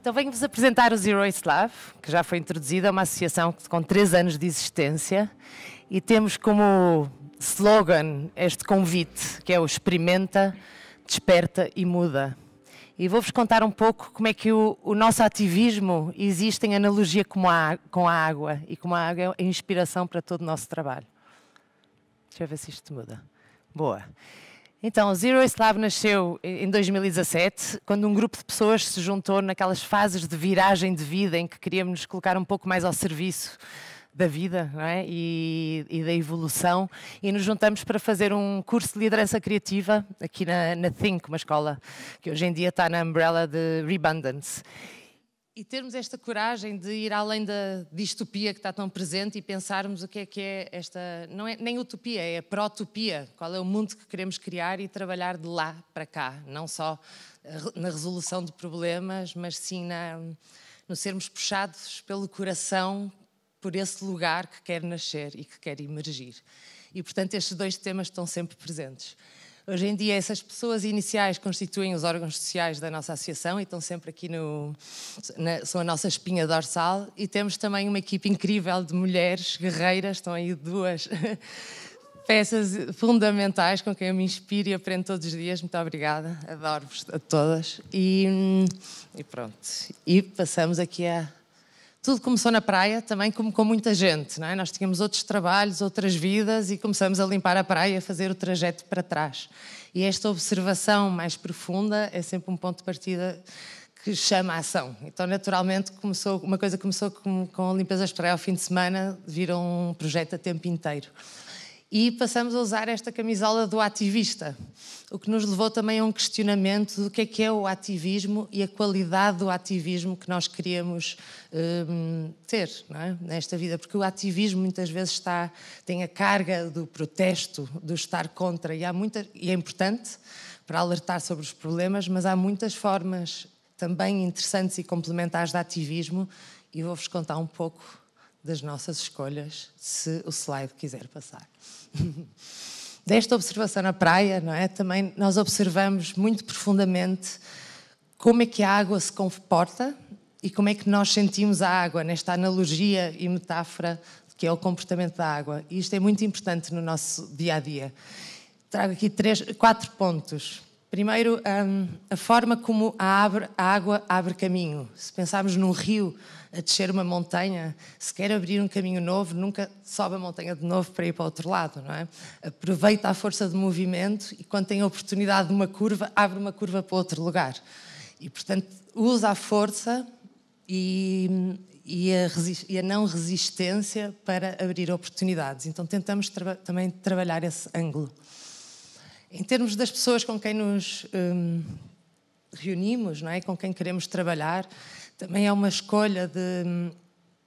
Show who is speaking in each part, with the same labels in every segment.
Speaker 1: Então venho-vos apresentar o Zero Lab, que já foi introduzida, é uma associação com três anos de existência e temos como slogan este convite, que é o experimenta, desperta e muda. E vou-vos contar um pouco como é que o, o nosso ativismo existe em analogia com a, com a água e como a água é a inspiração para todo o nosso trabalho. Deixa eu ver se isto muda. Boa. Então, Zero Slav nasceu em 2017, quando um grupo de pessoas se juntou naquelas fases de viragem de vida em que queríamos nos colocar um pouco mais ao serviço da vida é? e, e, da evolução e nos juntamos para fazer um curso de liderança criativa aqui na, na Think, uma escola que hoje em dia está na umbrella de Rebundance e termos esta coragem de ir além da distopia que está tão presente e pensarmos o que é que é esta, não é nem utopia, é protopia, qual é o mundo que queremos criar e trabalhar de lá para cá, não só eh, na resolução de problemas, mas sim na, no sermos puxados pelo coração por esse lugar que quer nascer e que quer emergir. E portanto estes dois temas estão sempre presentes. Hoje em dia, essas pessoas iniciais constituem os órgãos sociais da nossa associação e estão sempre aqui no. Na, são a nossa espinha dorsal. E temos também uma equipe incrível de mulheres guerreiras, estão aí duas. peças fundamentais com quem eu me inspiro e aprendo todos os dias. Muito obrigada, adoro-vos a todas. E, hum, e pronto, e passamos aqui a, tudo começou na praia, também como com muita gente. É? Nós tínhamos outros trabalhos, outras vidas e começamos a limpar a praia, a fazer o trajeto para trás. E esta observação mais profunda é sempre um ponto de partida que chama a ação. Então, naturalmente, começou, uma coisa começou com, com limpeza de praia ao fim de semana, virou um projeto a tempo inteiro e passamos a usar esta camisola do ativista, o que nos levou também a um questionamento do que é que é o ativismo e a qualidade do ativismo que nós queríamos um, ter é? nesta vida, porque o ativismo muitas vezes está, tem a carga do protesto, do estar contra, e, há muita, e é importante para alertar sobre os problemas, mas há muitas formas também interessantes e complementares de ativismo, e vou-vos contar um pouco das nossas escolhas, se o slide quiser passar. Desta observação na praia, não é? Também nós observamos muito profundamente como é que a água se comporta e como é que nós sentimos a água nesta analogia e metáfora que é o comportamento da água. E isto é muito importante no nosso dia a dia. Trago aqui três, quatro pontos. Primeiro, hum, a forma como a, água abre caminho. Se pensarmos num rio, a descer uma montanha, se quer abrir um caminho novo, nunca sobe a montanha de novo para ir para o outro lado, não é? Aproveita a força de movimento e quando tem a oportunidade de uma curva, abre uma curva para outro lugar. E, portanto, usa a força e, e a, e a, não resistência para abrir oportunidades. Então tentamos tra também trabalhar esse ângulo. Em termos das pessoas com quem nos hum, reunimos, não é? com quem queremos trabalhar, também é uma escolha de,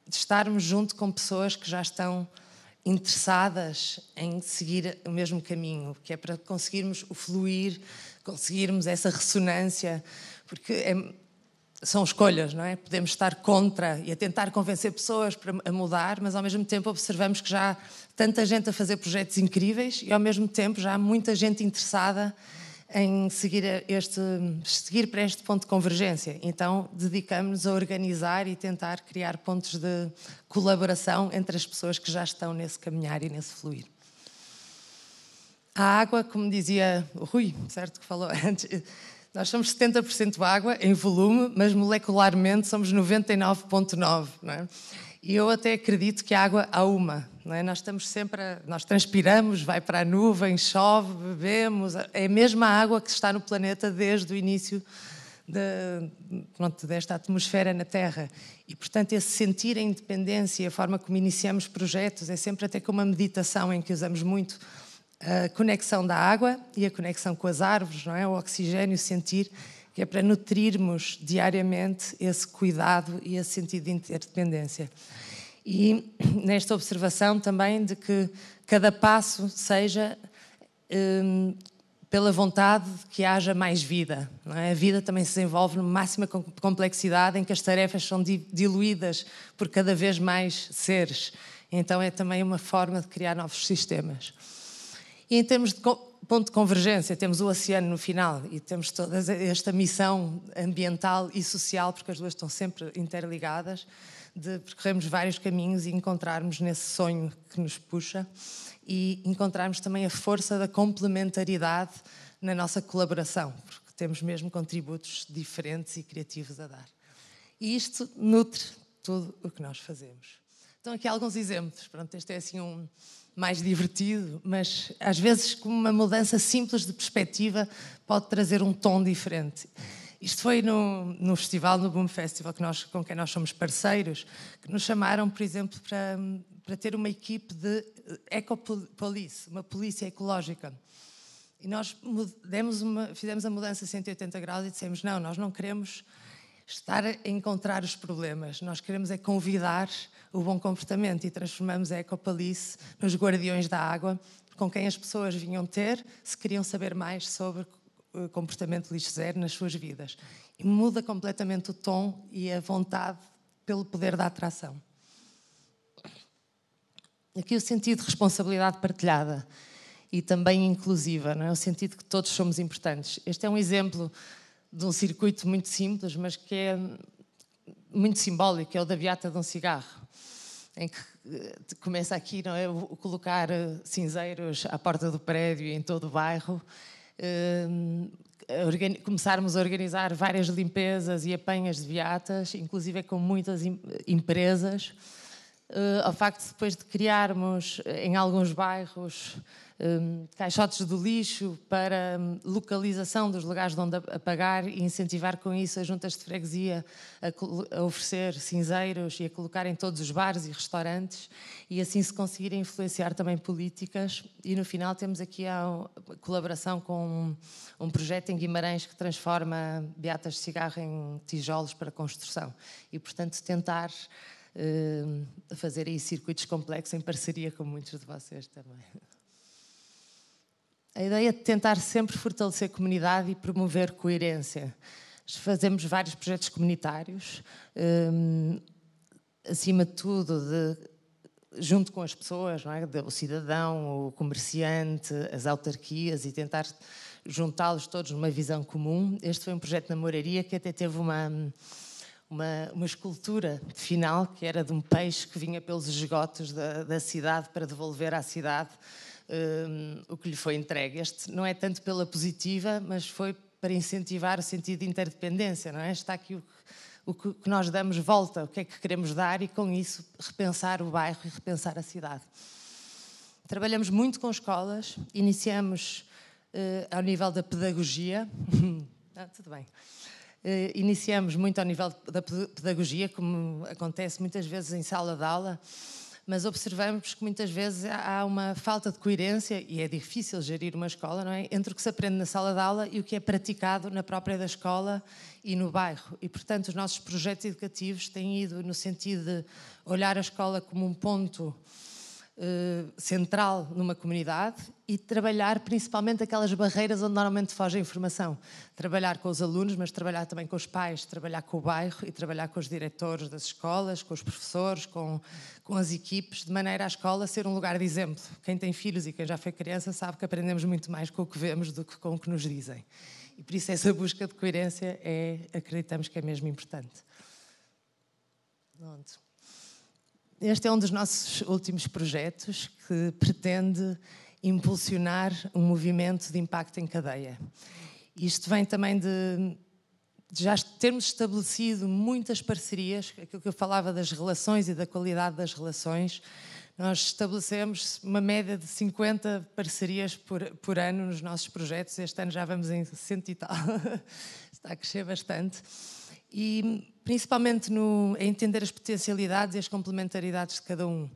Speaker 1: de estarmos junto com pessoas que já estão interessadas em seguir o mesmo caminho, que é para conseguirmos o fluir, conseguirmos essa ressonância, porque é, são escolhas, não é? Podemos estar contra e a tentar convencer pessoas para, a mudar, mas ao mesmo tempo observamos que já há tanta gente a fazer projetos incríveis e ao mesmo tempo já há muita gente interessada em seguir, este, seguir para este ponto de convergência. Então, dedicamos-nos a organizar e tentar criar pontos de colaboração entre as pessoas que já estão nesse caminhar e nesse fluir. A água, como dizia o Rui, certo que falou antes, nós somos 70% água em volume, mas molecularmente somos 99,9%. Não é? E eu até acredito que a água há uma. Não é? Nós estamos sempre, a, nós transpiramos, vai para a nuvem, chove, bebemos. É a mesma água que está no planeta desde o início de, pronto, desta atmosfera na Terra. E, portanto, esse sentir a independência, a forma como iniciamos projetos, é sempre até com uma meditação em que usamos muito a conexão da água e a conexão com as árvores, não é? O oxigênio, sentir que é para nutrirmos diariamente esse cuidado e esse sentido de interdependência. E nesta observação também de que cada passo seja hum, pela vontade de que haja mais vida. É? A vida também se desenvolve numa máxima complexidade em que as tarefas são diluídas por cada vez mais seres. Então é também uma forma de criar novos sistemas. E em termos de ponto de convergência, temos o oceano no final e temos toda esta missão ambiental e social, porque as duas estão sempre interligadas, de percorrermos vários caminhos e encontrarmos nesse sonho que nos puxa e encontrarmos também a força da complementaridade na nossa colaboração, porque temos mesmo contributos diferentes e criativos a dar. E isto nutre tudo o que nós fazemos. Estão aqui alguns exemplos. Pronto, este é assim um mais divertido, mas às vezes como uma mudança simples de perspectiva pode trazer um tom diferente. Isto foi no, no festival, no Boom Festival, que nós, com quem nós somos parceiros, que nos chamaram, por exemplo, para, para ter uma equipe de ecopolice, uma polícia ecológica. E nós demos uma, fizemos a mudança 180 graus e dissemos, não, nós não queremos estar a encontrar os problemas. Nós queremos é convidar o bom comportamento e transformamos a Ecopalice nos guardiões da água com quem as pessoas vinham ter se queriam saber mais sobre eh, comportamento lixo zero nas suas vidas. E muda completamente o tom e a vontade pelo poder da atração. Aqui o sentido de responsabilidade partilhada e também inclusiva, não é? o sentido que todos somos importantes. Este é um exemplo de um circuito muito simples, mas que é muito simbólico, é o da viata de um cigarro, em que eh, começa aqui não é, colocar eh, cinzeiros à porta do prédio e em todo o bairro, eh, começarmos a organizar várias limpezas e apanhas de viatas, inclusive com muitas empresas, ao facto depois de criarmos em alguns bairros Hum, caixotes do lixo, para hum, localização dos lugares de onde apagar e incentivar com isso as juntas de freguesia a, oferecer cinzeiros e a colocar em todos os bares e restaurantes e assim se conseguir influenciar também políticas. E no final temos aqui a colaboração com um, um projeto em Guimarães que transforma beatas de cigarro em tijolos para construção e, portanto, tentar hum, fazer aí circuitos complexos em parceria com muitos de vocês também. A ideia de é tentar sempre fortalecer a comunidade e promover coerência. Fazemos vários projetos comunitários, hum, acima de tudo, de junto com as pessoas, é? o cidadão, o comerciante, as autarquias e tentar juntá-los todos numa visão comum. Este foi um projeto na Moraria que até teve uma, uma, uma escultura final que era de um peixe que vinha pelos esgotos da, da cidade para devolver à cidade um, o que lhe foi entregue. Este não é tanto pela positiva, mas foi para incentivar o sentido de interdependência, não é? Está aqui o, o que nós damos volta, o que é que queremos dar e com isso repensar o bairro e repensar a cidade. Trabalhamos muito com escolas, iniciamos eh, ao nível da pedagogia. ah, tudo bem. Eh, iniciamos muito ao nível da pedagogia, como acontece muitas vezes em sala de aula mas observamos que muitas vezes há uma falta de coerência, e é difícil gerir uma escola, não é? Entre o que se aprende na sala de aula e o que é praticado na própria da escola e no bairro. E, portanto, os nossos projetos educativos têm ido no sentido de olhar a escola como um ponto eh, central numa comunidade e trabalhar principalmente aquelas barreiras onde normalmente foge a informação. Trabalhar com os alunos, mas trabalhar também com os pais, trabalhar com o bairro e trabalhar com os diretores das escolas, com os professores, com, com as equipes, de maneira a escola ser um lugar de exemplo. Quem tem filhos e quem já foi criança sabe que aprendemos muito mais com o que vemos do que com o que nos dizem. E por isso essa busca de coerência é, acreditamos que é mesmo importante. Pronto. Este é um dos nossos últimos projetos que pretende impulsionar um movimento de impacto em cadeia. Isto vem também de, de já termos estabelecido muitas parcerias, aquilo que eu falava das relações e da qualidade das relações, nós estabelecemos uma média de 50 parcerias por, por, ano nos nossos projetos. Este ano já vamos em 100 e tal. Está a crescer bastante. E principalmente no, a entender as potencialidades e as complementaridades de cada um.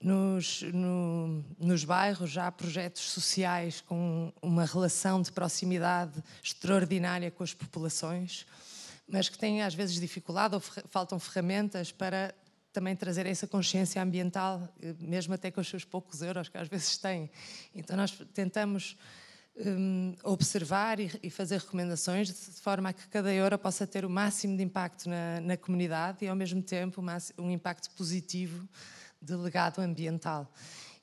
Speaker 1: Nos, no, nos bairros há projetos sociais com uma relação de proximidade extraordinária com as populações, mas que têm às vezes dificuldade ou faltam ferramentas para também trazer essa consciência ambiental, eh, mesmo até com os seus poucos euros que às vezes têm. Então nós tentamos um, observar e, e, fazer recomendações de, forma a que cada euro possa ter o máximo de impacto na, na comunidade e, ao mesmo tempo, um, um impacto positivo de legado ambiental.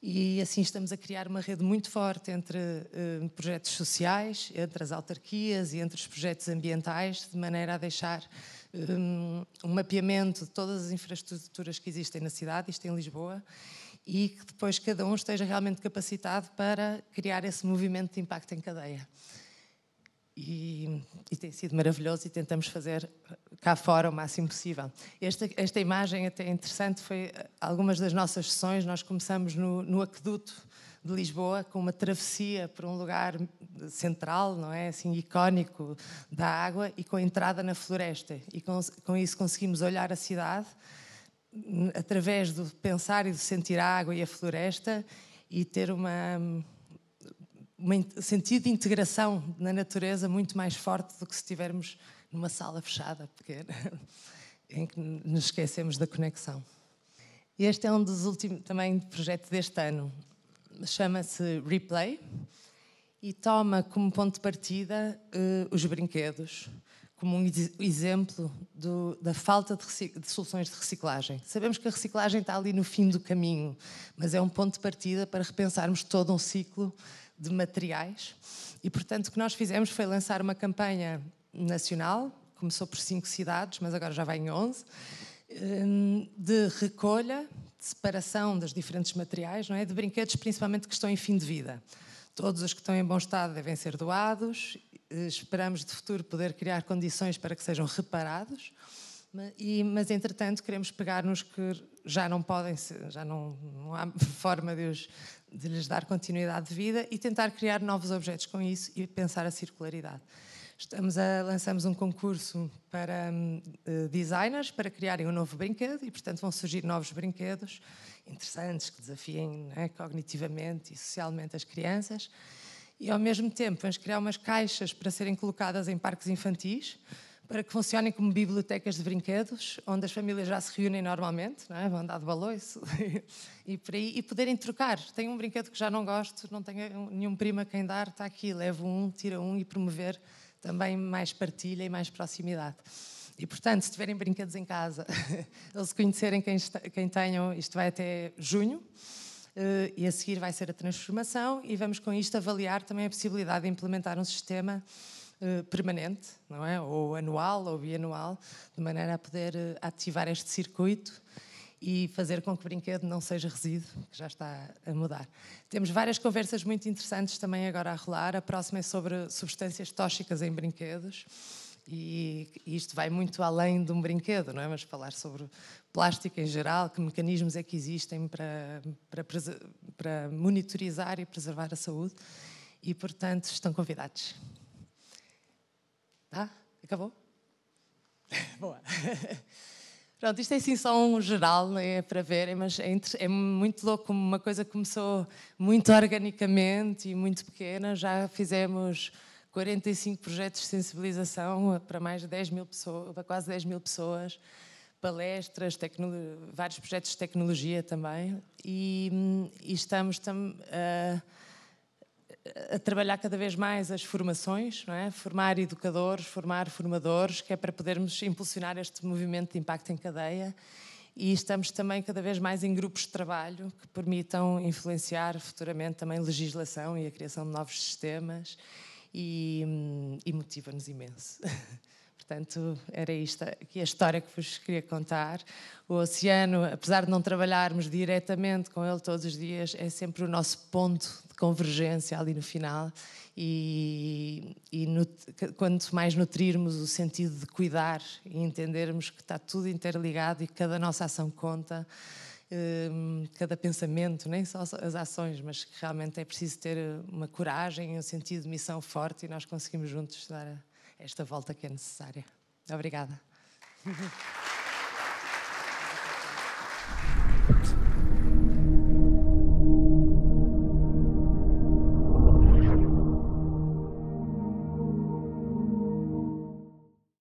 Speaker 1: E assim estamos a criar uma rede muito forte entre hum, projetos sociais, entre as autarquias e entre os projetos ambientais, de maneira a deixar hum, um mapeamento de todas as infraestruturas que existem na cidade, isto em Lisboa, e que depois cada um esteja realmente capacitado para criar esse movimento de impacto em cadeia. E, e, tem sido maravilhoso e tentamos fazer cá fora o máximo possível. Esta, esta imagem até é interessante foi eh, algumas das nossas sessões, nós começamos no, no aqueduto de Lisboa com uma travessia por um lugar central, não é assim icónico da água e com entrada na floresta e com, com isso conseguimos olhar a cidade através do pensar e de sentir a água e a floresta e ter uma, um sentido de integração na natureza muito mais forte do que se estivermos numa sala fechada pequena, em que nos esquecemos da conexão. Este é um dos últimos, também, projetos deste ano. Chama-se Replay e toma como ponto de partida uh, os brinquedos como um exemplo do, da falta de, de, soluções de reciclagem. Sabemos que a reciclagem está ali no fim do caminho, mas é um ponto de partida para repensarmos todo um ciclo de materiais. E, portanto, o que nós fizemos foi lançar uma campanha nacional, começou por cinco cidades, mas agora já vai em onze, hum, de recolha, de separação dos diferentes materiais, não é? de brinquedos principalmente que estão em fim de vida. Todos os que estão em bom estado devem ser doados. Eh, esperamos de futuro poder criar condições para que sejam reparados. E, mas, entretanto, queremos pegar nos que já não podem ser, já não, não há forma de, os, de lhes dar continuidade de vida e tentar criar novos objetos com isso e pensar a circularidade. Estamos a, lançamos um concurso para hum, designers para criarem um novo brinquedo e, portanto, vão surgir novos brinquedos interessantes que desafiem é, cognitivamente e socialmente as crianças. E, ao mesmo tempo, vamos criar umas caixas para serem colocadas em parques infantis para que funcionem como bibliotecas de brinquedos, onde as famílias já se reúnem normalmente, é? vão dar de balões e por aí, e poderem trocar. Tenho um brinquedo que já não gosto, não tenho nenhum primo a quem dar, está aqui, levo um, tira um e promover também mais partilha e mais proximidade. E, portanto, se tiverem brinquedos em casa, eles conhecerem quem, está, quem tenham, isto vai até junho, eh, e a seguir vai ser a transformação, e vamos com isto avaliar também a possibilidade de implementar um sistema eh, permanente, não é? Ou anual ou bianual, de maneira a poder eh, ativar este circuito e fazer com que o brinquedo não seja resíduo, que já está a mudar. Temos várias conversas muito interessantes também agora a rolar. A próxima é sobre substâncias tóxicas em brinquedos. E isto vai muito além de um brinquedo, não é? Mas falar sobre plástico em geral, que mecanismos é que existem para, para, para monitorizar e preservar a saúde. E, portanto, estão convidados. Tá? Acabou? Boa. Pronto, isto é assim só um geral, é? é para verem, mas é, é, muito louco como uma coisa começou muito organicamente e muito pequena. Já fizemos 45 projetos de sensibilização para mais de 10 mil pessoas, para quase 10 mil pessoas, palestras, vários projetos de tecnologia também. E, hum, e estamos também. Uh, ah, a trabalhar cada vez mais as formações, é? formar educadores, formar formadores, que é para podermos impulsionar este movimento de impacto em cadeia. E estamos também cada vez mais em grupos de trabalho que permitam influenciar futuramente também legislação e a criação de novos sistemas e, e motiva-nos imenso. Portanto, era isto aqui a história que vos queria contar. O oceano, apesar de não trabalharmos diretamente com ele todos os dias, é sempre o nosso ponto convergência ali no final e, e no, quanto mais nutrirmos o sentido de cuidar e entendermos que está tudo interligado e que cada nossa ação conta, hum, cada pensamento, nem só as ações, mas que realmente é preciso ter uma coragem e um sentido de missão forte e nós conseguimos juntos dar esta volta que é necessária. Obrigada.